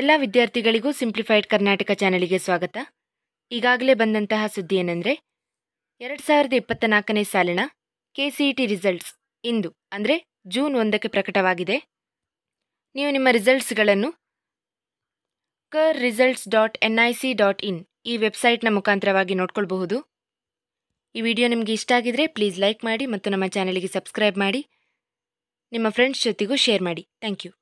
ಎಲ್ಲ ವಿದ್ಯಾರ್ಥಿಗಳಿಗೂ ಸಿಂಪ್ಲಿಫೈಡ್ ಕರ್ನಾಟಕ ಚಾನಲಿಗೆ ಸ್ವಾಗತ ಈಗಾಗಲೇ ಬಂದಂತಹ ಸುದ್ದಿ ಏನೆಂದರೆ ಎರಡು ಸಾವಿರದ ಇಪ್ಪತ್ತ ನಾಲ್ಕನೇ ಸಾಲಿನ ಕೆ ರಿಸಲ್ಟ್ಸ್ e ಇಂದು ಅಂದರೆ ಜೂನ್ ಒಂದಕ್ಕೆ ಪ್ರಕಟವಾಗಿದೆ ನೀವು ನಿಮ್ಮ ರಿಸಲ್ಟ್ಸ್ಗಳನ್ನು ಕರ್ results dot N I C dot in ಈ ವೆಬ್ಸೈಟ್ನ ಮುಖಾಂತರವಾಗಿ ನೋಡ್ಕೊಳ್ಬಹುದು ಈ ವಿಡಿಯೋ ನಿಮಗೆ ಇಷ್ಟ ಆಗಿದರೆ ಪ್ಲೀಸ್ ಲೈಕ್ ಮಾಡಿ ಮತ್ತು ನಮ್ಮ ಚಾನಲಿಗೆ ಸಬ್ಸ್ಕ್ರೈಬ್ ಮಾಡಿ ನಿಮ್ಮ ಫ್ರೆಂಡ್ಸ್ ಜೊತೆಗೂ ಶೇರ್ ಮಾಡಿ ಥ್ಯಾಂಕ್ ಯು